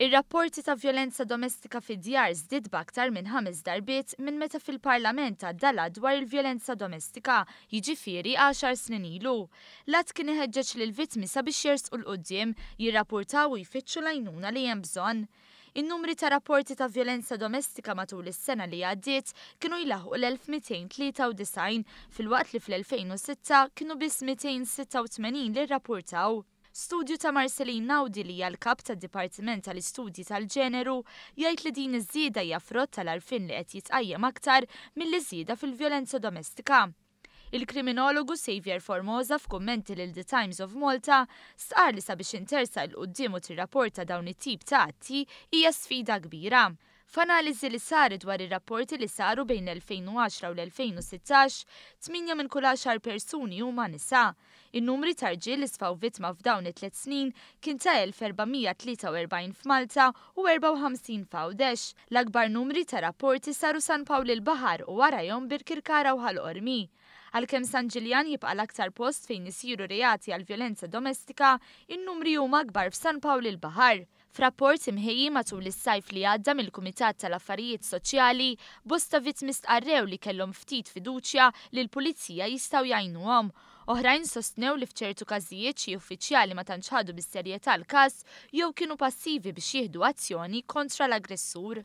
Ir-rapporti ta' violenza domestika fid-djar zdid baktar minn ħames darbiet minn meta fil-parlament għaddala dwar il-violenza domestika, jiġifieri 10 snin ilu. Lat kien iħeġġeġ lil vittmi sabiex jersqu l-qudiem jirrapportaw u jfittxu lajnuna li hemm bżonn. In-numri ta' rapporti ta' violenza domestika matul is-sena li għaddiet kienu jilaħu l-1293 fil-waqt li fl-2006 kienu bis 286 li rrapportaw. Studju ta' Marcelin Naudi li għal-kap ta' Dipartiment tal-Istudji tal-ġeneru jgħid li din iż-żieda jaffrott tal-arfin li qed jitqajjem aktar mill-iżieda fil-vjolenza domestika. Il-kriminologu Xavier Formosa f'kummenti lil The Times of Malta sqar li sabiex intersa l-qoddimu tir rapporta dawn it-tip ta' atti hija sfida kbira. F'analiżi li saret dwar ir-rapporti li saru bejn 2010 u l-2016, 8 minn kull għaxar persuni huma nisa. In-numri tarġiel li sfaw vittma f'dawn it-tliet snin kien ta' 1443 f'Malta u 54 f'Għawdex. L-akbar numri ta' rapporti saru San Pawl il-Bahar u warajhom bir-Kirkara u ħal-Ormi għalkemm San Ġiljan jibqa' l-aktar post fejn isiru reati għal violenza domestika, in-numri huma akbar f'San Pawl il-Baħar. Frapport imħejji matul is-sajf li għadda mill-Kumitat tal-Affarijiet Soċjali, bosta vittmi arrew li kellhom ftit fiduċja li l-pulizija jistgħu jgħinuhom. Oħrajn sostnew li fċertu każijiet xi uffiċjali ma tantx ħadu bis-serjetà l-każ jew kienu passivi biex jieħdu azzjoni kontra l-aggressur.